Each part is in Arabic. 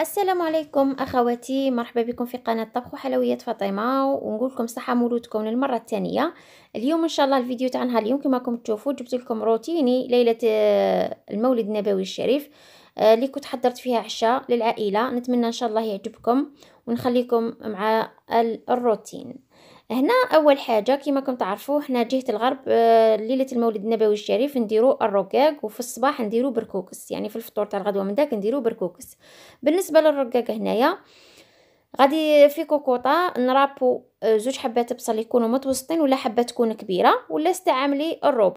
السلام عليكم اخواتي مرحبا بكم في قناه طبخ وحلويات فاطمه ونقول لكم صحه مولودكم للمره الثانيه اليوم ان شاء الله الفيديو تاع نهار اليوم كما راكم تشوفوا جبت لكم روتيني ليله آه، المولد النبوي الشريف آه، اللي كنت حضرت فيها عشاء للعائله نتمنى ان شاء الله يعجبكم ونخليكم مع الروتين هنا اول حاجه كما كنتم تعرفوا حنا جهه الغرب آه، ليله المولد النبوي الشريف نديرو الرقاق وفي الصباح نديرو بركوكس يعني في الفطور تاع الغدوه من داك نديرو بركوكس بالنسبه للرقاق هنايا غادي في كوكوطه نرابو آه، زوج حبات بصل يكونوا متوسطين ولا حبه تكون كبيره ولا استعملي الروب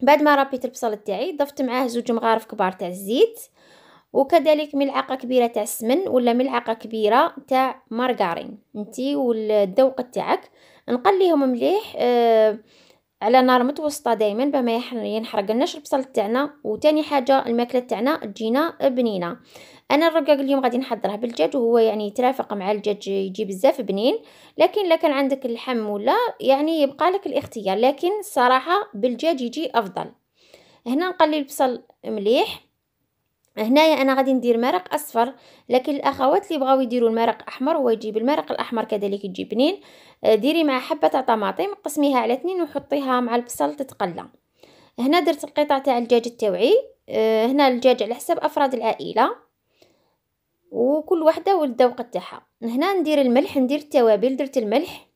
بعد ما رابيت البصل تاعي ضفت معاه زوج مغارف كبار تاع الزيت وكذلك ملعقه كبيره تاع السمن ولا ملعقه كبيره تاع مارغارين انتي والذوق تاعك نقليهم مليح آه، على نار متوسطه دائما بما ينحرق لناش البصل تاعنا وتاني حاجه الماكله تاعنا تجينا بنينه انا الرقاق اليوم غادي نحضره بالدجاج وهو يعني يترافق مع الدجاج يجي بزاف بنين لكن لكن عندك اللحم ولا يعني يبقى لك الاختيار لكن الصراحه بالدجاج يجي افضل هنا نقلي البصل مليح هنايا انا غادي ندير مرق اصفر لكن الاخوات اللي بغاو يديروا المرق احمر هو يجيب المرق الاحمر كذلك يجي بنين آه، ديري مع حبه تاع طماطم قسميها على اثنين وحطيها مع البصل تتقلى هنا درت القطع تاع الدجاج التوعي آه، هنا الدجاج على حسب افراد العائله وكل وحده والذوق تاعها هنا ندير الملح ندير التوابل درت الملح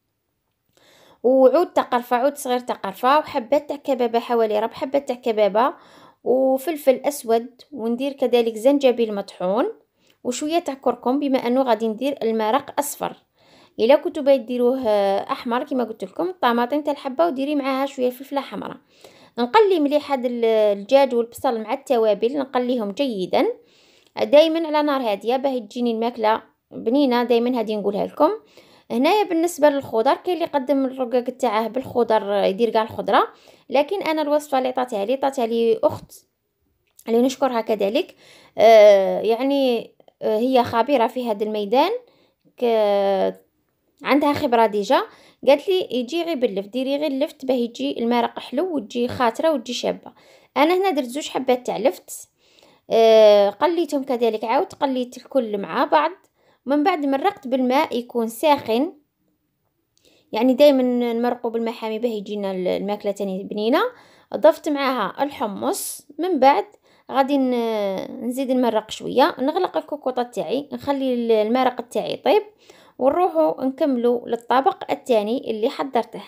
وعود تاع قرفه عود صغير تاع قرفه وحبات تاع كبابه حوالي ربع حبات تاع كبابه وفلفل أسود وندير كذلك زنجبيل مطحون وشوية تاع كركم بما أنه غادي ندير المرق أصفر الا كنتو باغي ديروه آه، احمر كما قلت لكم الطماطم تاع الحبه وديري معاها شويه فلفله حمراء نقلي مليح هذا الدجاج والبصل مع التوابل نقليهم جيدا دائما على نار هاديه باه تجيني الماكله بنينه دائما هادي نقولها لكم هنايا بالنسبه للخضر كاين اللي يقدم الرقاق تاعه بالخضر يدير كاع الخضره لكن انا الوصفه اللي عطاتها لي عطاتها لي اخت اللي نشكرها كذلك آه، يعني آه، هي خبيره في هذا الميدان عندها خبره ديجا قالت لي يجي غير باللفت ديري غير اللفت باه يجي المرق حلو وتجي خاطره وتجي شابه انا هنا درت زوج حبات تاع لفت آه، قليتهم كذلك عاود قليت الكل مع بعض من بعد مرقت بالماء يكون ساخن يعني دايما نمرقو بالماء حامي به يجينا الماكلة تاني بنينة ضفت معاها الحمص من بعد غادي نزيد نمرق شوية نغلق الكوكوطة تاعي نخلي المرق تاعي يطيب ونروحوا نكملو للطبق الثاني اللي حضرته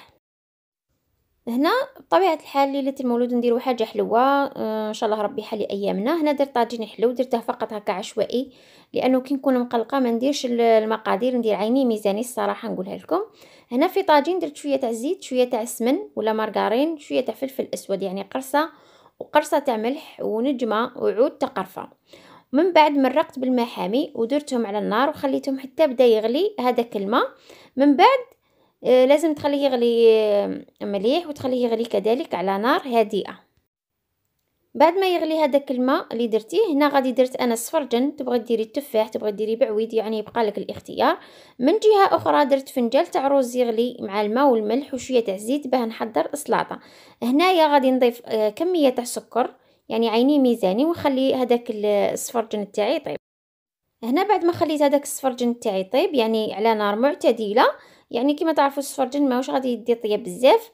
هنا بطبيعه الحال ليله المولود نديرو حاجه حلوه آه ان شاء الله ربي يحلي ايامنا هنا درت طاجين حلو درته فقط هكا عشوائي لانه كي نكون مقلقه ما نديرش المقادير ندير عيني ميزاني الصراحه نقولها لكم هنا في طاجين درت شويه تاع زيت شويه تاع السمن ولا مارغارين شويه تاع فلفل اسود يعني قرصه وقرصه تاع ملح ونجمه وعود تاع قرفه من بعد مرقت بالمحامي ودرتهم على النار وخليتهم حتى بدا يغلي هذاك الماء من بعد آه، لازم تخليه يغلي آه، مليح وتخليه يغلي كذلك على نار هادئه بعد ما يغلي هذاك الماء اللي درتيه هنا غادي درت انا الصفرجن تبغي ديري التفاح تبغي ديري بعويد يعني يبقى لك الاختيار من جهه اخرى درت فنجال تاع رز يغلي مع الماء والملح وشويه تاع الزيت باه نحضر السلطه هنايا غادي نضيف آه، كميه تاع السكر يعني عيني ميزاني ونخلي هذاك الصفرجن تاعي يطيب هنا بعد ما خليت هذاك الصفرجن تاعي يطيب يعني على نار معتدله يعني كما تعرفوا الصفرجل ماهوش غادي يدي طيب بزاف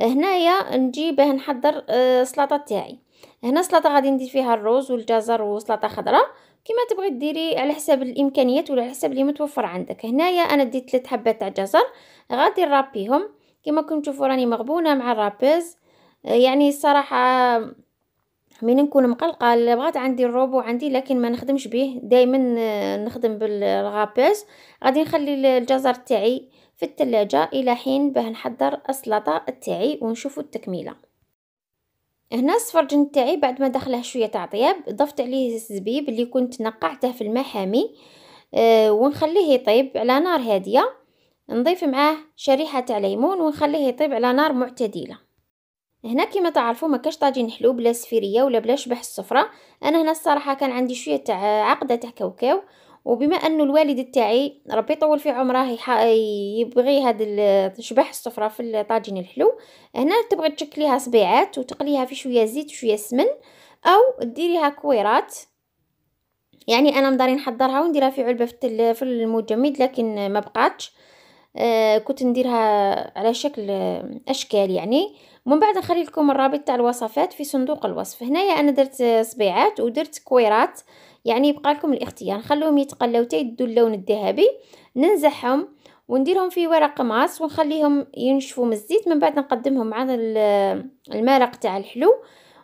هنايا نجي باه نحضر السلطه آه، تاعي هنا سلطه غادي ندير فيها الروز والجزر وسلطه خضراء كما تبغي ديري على حساب الامكانيات ولا على حساب اللي متوفر عندك هنايا انا ديت ثلاث حبات تاع جزر غادي نرابيهم كما راكم تشوفوا راني مغبونه مع الرابيز آه، يعني الصراحه من نكون مقلقه بغات عندي الروبو عندي لكن ما نخدمش به دائما آه، نخدم بالرابيز غادي نخلي الجزر تاعي في التلاجة إلى حين باه نحضر السلطة تاعي ونشوفوا التكملة هنا السفرجن تاعي بعد ما دخله شوية تاع طياب ضفت عليه الزبيب اللي كنت نقعته في المحامي أه ونخليه يطيب على نار هادية نضيف معاه شريحة تاع ليمون ونخليه يطيب على نار معتدلة هنا كما تعرفوا ما كاش طاجين حلو بلا سفيريه ولا بلا شبح السفره انا هنا الصراحه كان عندي شويه تاع عقده تاع كاوكاو وبما انه الوالد تاعي ربي يطول في عمره يبغي هاد الشبح السفره في الطاجين الحلو هنا تبغي تشكليها صبيعات وتقليها في شويه زيت وشويه سمن او ديريها كويرات يعني انا مداري نحضرها ونديرها في علبه في المجمد لكن ما بقاتش آه، كنت نديرها على شكل آه، اشكال يعني ومن بعد نخلي لكم الرابط تاع الوصفات في صندوق الوصف هنايا انا درت صبيعات ودرت كويرات يعني يبقى لكم الاختيار خلوهم يتقلاو حتى يدوا اللون الذهبي ننزعهم ونديرهم في ورق ماس ونخليهم ينشفوا من الزيت من بعد نقدمهم مع آه، المرق تاع الحلو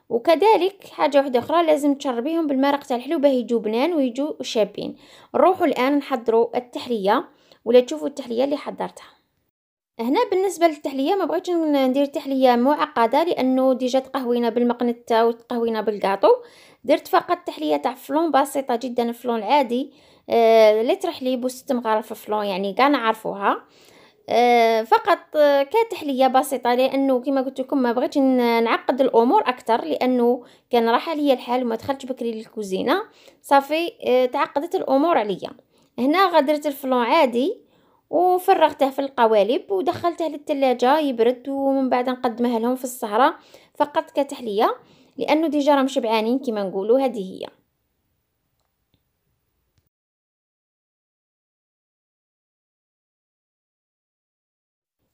وكذلك حاجه واحده اخرى لازم تشربيهم بالمرق تاع الحلو باه يجوا بنان ويجوا شابين نروحوا الان نحضروا التحليه ولا تشوفوا التحليه اللي حضرتها هنا بالنسبه للتحليه ما بغيتش ندير تحليه معقده لانه ديجا تقهوينا بالمقنته وتقهوينا بالكاطو درت فقط تحليه تاع فلون بسيطه جدا فلون العادي آه لتر حليب و ست مغرف فلون يعني كاع نعرفوها آه فقط آه، كتحليه بسيطه لانه كما قلت لكم ما بغيتش نعقد الامور اكثر لانه كان راح عليا الحال وما دخلتش بكري للكوزينه صافي آه تعقدت الامور عليا هنا غدرت الفلون عادي وفرغته في القوالب ودخلته للتلاجة يبرد ومن بعد نقدمه لهم في السهرة فقط كتحلية لانه ديجا راهم شبعانين كما نقولوا هذه هي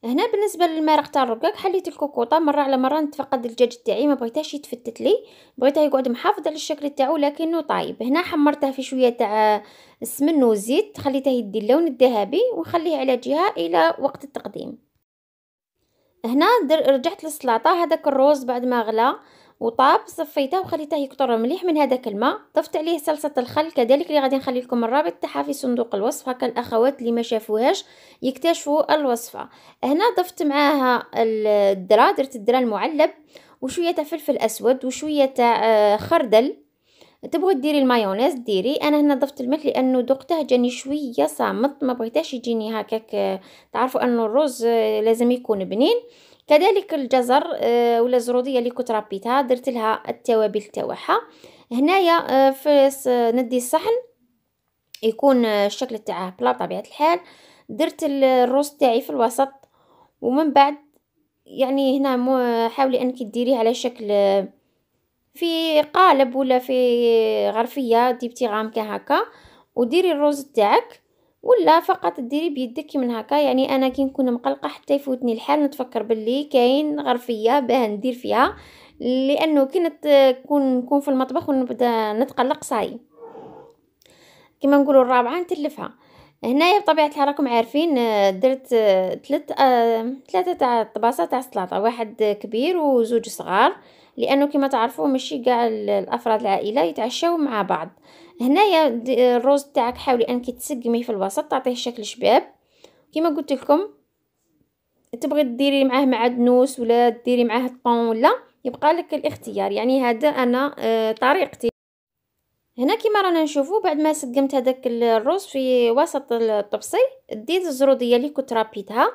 هنا بالنسبه للمرق تاع الرقاق حليت الكوكوطه مره على مره نتفقد الدجاج تاعي ما بغيتهاش يتفتت لي بغيته يقعد محافظ على الشكل تاعو لكنه طايب هنا حمرته في شويه تاع آه، السمن والزيت خليته يدي اللون الذهبي وخليه على جهه الى وقت التقديم هنا رجعت للسلطه هذاك الروز بعد ما غلا وطاب صفيته وخليته يكثر مليح من هذاك الماء ضفت عليه صلصه الخل كذلك اللي غادي نخلي لكم الرابط تاعها في صندوق الوصف هكا الاخوات اللي ما شافوهاش يكتشفوا الوصفه هنا ضفت معاها الذره درت الذره المعلب وشويه تاع فلفل اسود وشويه تاع آه، خردل تبغي ديري المايونيز ديري انا هنا ضفت الملح لانه ذقته جاني شويه صامت ما بغيتاش يجيني هكاك آه، تعرفوا انه الرز آه، لازم يكون بنين كذلك الجزر آه، ولا الزروديه اللي كنت ربيتها درت لها التوابل تاعها هنايا آه، في ندي الصحن يكون آه، الشكل تاعه بلا بطبيعه الحال درت الروز تاعي في الوسط ومن بعد يعني هنا مو حاولي انك ديريه على شكل في قالب ولا في غرفيه ديبتي غامكه هكا وديري الروز تاعك ولا فقط ديري بيدك من هكا يعني انا كي نكون مقلقه حتى يفوتني الحال نتفكر باللي كاين غرفيه باه ندير فيها لانه كنت كون نكون في المطبخ ونبدا نتقلق صاي كما نقولوا الرابعه نتلفها هنايا بطبيعه الحال راكم عارفين درت ثلاث آه، ثلاثه تاع الطباسه تاع السلطه واحد كبير وزوج صغار لانه كما تعرفوا ماشي كاع الافراد العائله يتعشاو مع بعض هنايا الروز تاعك حاولي انك تسقميه في الوسط تعطيه شكل شباب كما قلت لكم تبغي ديري معاه معدنوس ولا ديري معاه طون ولا يبقى لك الاختيار يعني هذا انا آه، طريقتي هنا كيما رانا نشوفو بعد ما سقمت هذاك الروز في وسط الطبسي ديت الزروديه اللي كنت رابيتها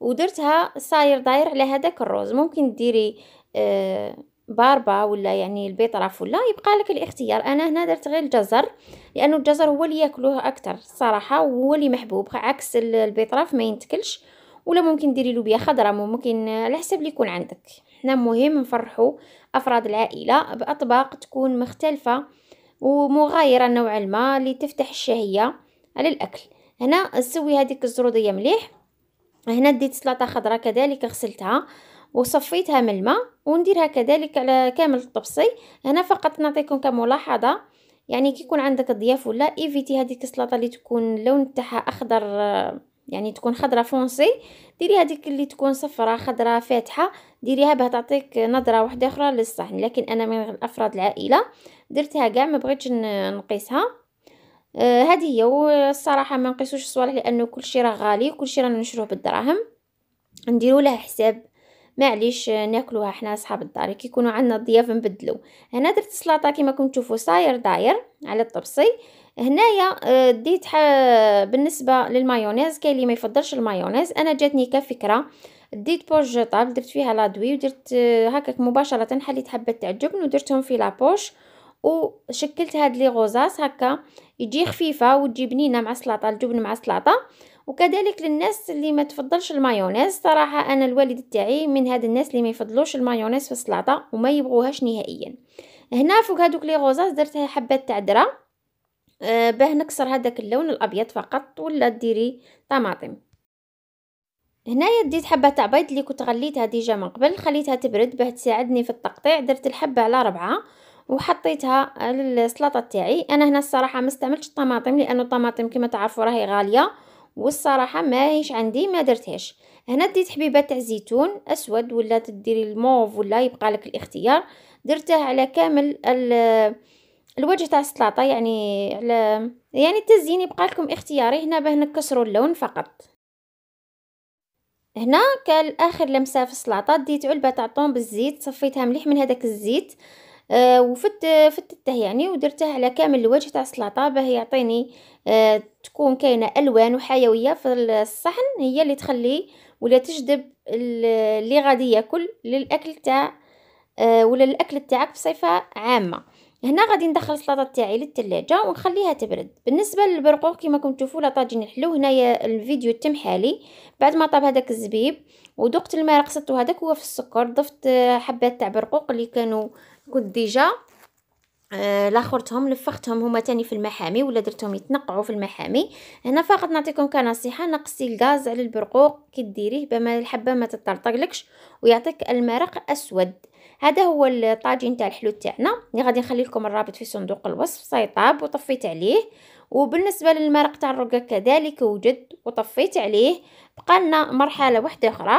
ودرتها صاير داير على هذاك الروز ممكن ديري آه باربا ولا يعني البيطراف ولا يبقى لك الاختيار انا هنا درت غير الجزر لانه الجزر هو اللي ياكلوه اكثر الصراحه وهو اللي محبوب عكس البيطراف ما ينتكلش ولا ممكن ديري لوبيا خضراء ممكن على حسب اللي يكون عندك حنا مهم نفرحوا افراد العائله باطباق تكون مختلفه ومغايره نوعا ما اللي تفتح الشهيه على الاكل هنا سوي هذيك الزروديه مليح هنا ديت سلطه خضراء كذلك غسلتها وصفيتها من الماء ونديرها كذلك على كامل الطبسي هنا فقط نعطيكم كملاحظه يعني كي يكون عندك ضياف ولا ايفيتي هذيك السلطه اللي تكون اللون تاعها اخضر يعني تكون خضره فونسي ديري هذيك اللي تكون صفراء خضره فاتحه ديريها باه تعطيك نظره واحده اخرى للصحن لكن انا من افراد العائله درتها كاع ما بغيتش نقيسها آه هذه هي والصراحه ما نقيسوش الصوالح لانه كل شيء راه غالي وكل شيء راه نشروه بالدراهم نديروا له حساب معليش ناكلوها حنا اصحاب الدار كي يكونوا عندنا ضياف نبدلو هنا درت السلطه كما راكم تشوفوا صاير داير على الطبسي هنايا آه، ديت بالنسبه للمايونيز كاين اللي ما يفضلش المايونيز انا جاتني كفكره ديت بوش طاب درت فيها لادوي ودرت آه، هكاك مباشره حليت حبه تاع الجبن ودرتهم في لابوش وشكلت هاد لي غوزاس هكا يجي خفيفه وتجي بنينه مع السلطه الجبن مع السلطه وكذلك للناس اللي ما تفضلش المايونيز صراحه انا الوالد تاعي من هاد الناس اللي ما يفضلوش المايونيز في السلطه وما يبغوهاش نهائيا هنا فوق هادوك لي غوزاز درتها حبات تاع درا أه باه نكسر هذاك اللون الابيض فقط ولا ديري طماطم هنايا ديت حبه تاع بيض اللي كنت غليتها ديجا من قبل خليتها تبرد باه تساعدني في التقطيع درت الحبه على ربعه وحطيتها للسلطه تاعي انا هنا الصراحه ما استعملتش الطماطم لانه الطماطم كما تعرفوا راهي غاليه والصراحه ما هيش عندي ما درتهاش هنا ديت حبيبات تاع زيتون اسود ولا تديري الموف ولا يبقى لك الاختيار درتها على كامل الوجه تاع السلطه يعني على يعني التزيين يبقى لكم اختياري هنا باه نكسروا اللون فقط هنا كان اخر لمسه في السلطه ديت علبه تاع طون بالزيت صفيتها مليح من هذاك الزيت آه، وفت فتته يعني ودرته على كامل الوجه تاع السلطه باه يعطيني آه، تكون كاينه الوان وحيويه في الصحن هي اللي تخلي ولا تجذب اللي غادي ياكل للاكل تاع آه، ولا الاكل تاعك بصفه عامه هنا غادي ندخل السلطه تاعي للثلاجه ونخليها تبرد بالنسبه للبرقوق كما كنتم تشوفوا لا طاجين حلو هنايا الفيديو تم حالي بعد ما طاب هذاك الزبيب ودقت الماء رقصته هذاك هو في السكر ضفت حبات تاع برقوق اللي كانوا كنت ديجا آه، لاخرتهم لفختهم هما تاني في المحامي ولا درتهم يتنقعوا في المحامي هنا فقط نعطيكم كنصيحه نقصي الغاز على البرقوق كي ديريه بما الحبه ما تطرطقلكش ويعطيك المرق اسود هذا هو الطاجين تاع الحلو تاعنا اللي غادي نخلي لكم الرابط في صندوق الوصف سيطاب وطفيت عليه وبالنسبه للمرق تاع الرقه كذلك وجد وطفيت عليه بقى لنا مرحله واحده اخرى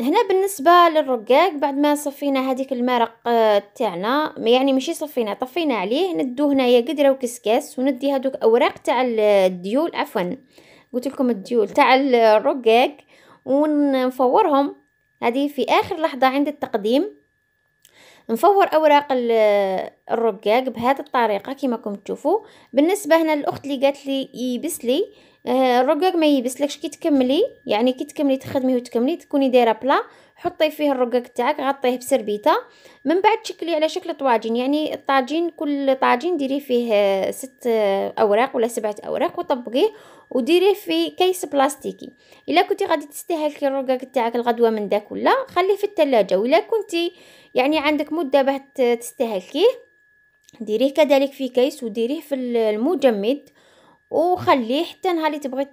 هنا بالنسبه للرقاق بعد ما صفينا هذيك المرق آه، تاعنا يعني ماشي صفينا طفينا عليه ندو هنايا قدره وكسكاس وندي هذوك اوراق تاع الديول عفوا قلت لكم الديول تاع الرقاق ونفورهم هذه في اخر لحظه عند التقديم نفور اوراق الرقاق بهذه الطريقه كما راكم تشوفوا بالنسبه هنا الاخت اللي قالت لي يبس لي آه، الرقاق ما يبسلكش كي تكملي يعني كي تكملي تخدمي وتكملي تكوني دايره بلا حطي فيه الرقاق تاعك غطيه بسربيته من بعد شكلي على شكل طواجين يعني الطاجين كل طاجين ديري فيه آه، ست آه، اوراق ولا سبعه اوراق وطبقيه وديري في كيس بلاستيكي الا كنتي غادي تستهلكي الرقاق تاعك الغدوه من داك ولا خليه في الثلاجه ولا كنتي يعني عندك مده باه تستهلكيه ديريه كذلك في كيس وديريه في المجمد وخليه حتى نهار اللي تبغي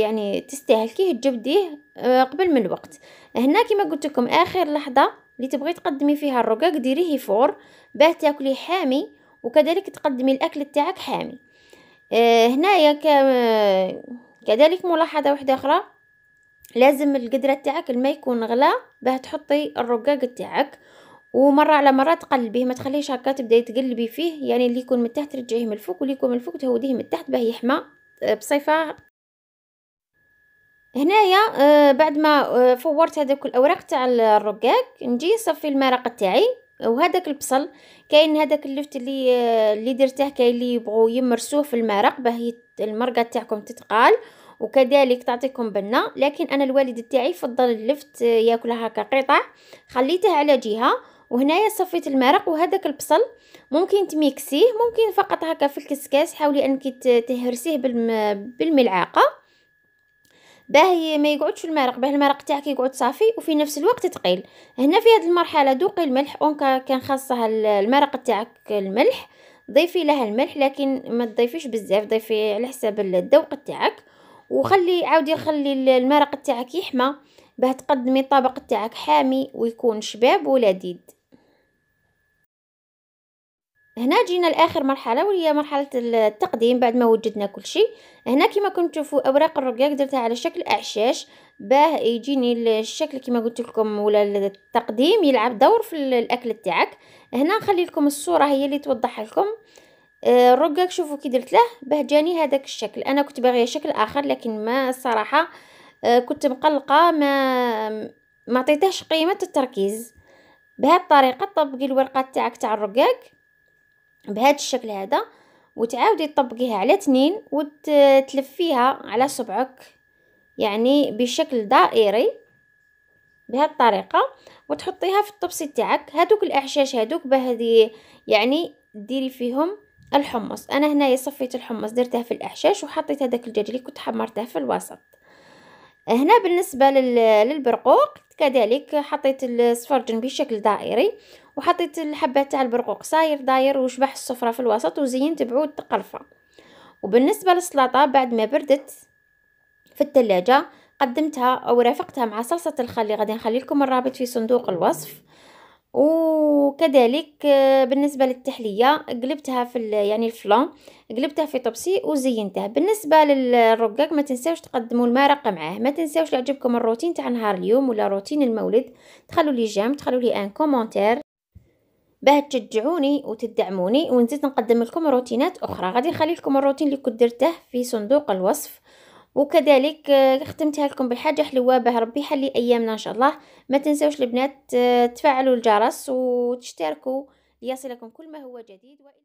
يعني تستهلكيه تجبديه آه، قبل من الوقت هنا كما قلت لكم اخر لحظه اللي تبغي تقدمي فيها الرقاق ديريه فور باه تاكلي حامي وكذلك تقدمي الاكل تاعك حامي آه، هنايا آه، كذلك ملاحظه واحده اخرى لازم القدره تاعك الماء يكون غلا باه تحطي الرقاق تاعك ومره على مره تقلبيه ما تخليهش هكا تبداي تقلبي فيه يعني اللي يكون من تحت رجعيه من الفوق واللي يكون من الفوق تهوديه من تحت باه يحمى آه، بصفه هنايا آه، بعد ما آه، فورت هذوك الاوراق تاع الرقاق نجي نصفي المرق تاعي وهذاك البصل كاين هذاك اللفت اللي اللي درته كاين اللي يبغوا يمرسوه في المرق باه المرقه تاعكم تتقال وكذلك تعطيكم بنه لكن انا الوالد تاعي فضل اللفت ياكلها كقطع قطع خليته على جهه وهنايا صفيت المرق وهذاك البصل ممكن تميكسيه ممكن فقط هكا في الكسكاس حاولي انك تهرسيه بالملعقه باه ما يقعدش المرق باه المرق تاعك يقعد صافي وفي نفس الوقت ثقيل هنا في هذه المرحله ذوقي الملح اون كان خاصها المرق تاعك الملح ضيفي لها الملح لكن ما تضيفيش بزاف ضيفي على حساب الذوق تاعك وخلي عاودي خلي المرق تاعك يحمى باه تقدمي الطبق تاعك حامي ويكون شباب ولذيذ هنا جينا لاخر مرحله وهي مرحله التقديم بعد ما وجدنا كل شيء هنا كما كنتم تشوفوا اوراق الرقاق درتها على شكل اعشاش باه يجيني الشكل كما قلت لكم ولا التقديم يلعب دور في الاكل تاعك هنا نخلي لكم الصوره هي اللي توضح لكم آه، الرقاق شوفوا كي درت له باه جاني هذاك الشكل انا كنت باغيه شكل اخر لكن ما الصراحه آه، كنت مقلقه ما ما عطيتهش قيمه التركيز بهذه الطريقه طبقي الورقات تاعك تاع الرقاق بهذا الشكل هذا وتعاودي تطبقيها على اثنين وتلفيها على صبعك يعني بشكل دائري بهذه الطريقه وتحطيها في الطبسي تاعك هذوك الاعشاش هذوك بهذه يعني ديري فيهم الحمص انا هنايا صفيت الحمص درته في الاعشاش وحطيت هذاك الدجاج اللي كنت حمرته في الوسط هنا بالنسبه للبرقوق كذلك حطيت الصفرجن بشكل دائري وحطيت الحبات تاع البرقوق صاير داير وشبح السفره في الوسط وزينت بعود قرفه وبالنسبه للسلطه بعد ما بردت في الثلاجه قدمتها او رافقتها مع صلصه الخل غادي نخلي لكم الرابط في صندوق الوصف وكذلك آه، بالنسبه للتحليه قلبتها في يعني الفلان قلبتها في طبسي وزينتها بالنسبه للرقاق ما تنساوش تقدموا المرق معاه ما تنساوش يعجبكم الروتين تاع نهار اليوم ولا روتين المولد تخلوا لي جيم تخلوا لي ان كومونتير باه تشجعوني وتدعموني ونزيد نقدم لكم روتينات اخرى غادي نخلي لكم الروتين اللي كنت درته في صندوق الوصف وكذلك آه، ختمتها لكم بحاجه حلوه باه ربي يحلي ايامنا ان شاء الله ما تنساوش البنات آه، تفعلوا الجرس وتشتركوا ليصلكم كل ما هو جديد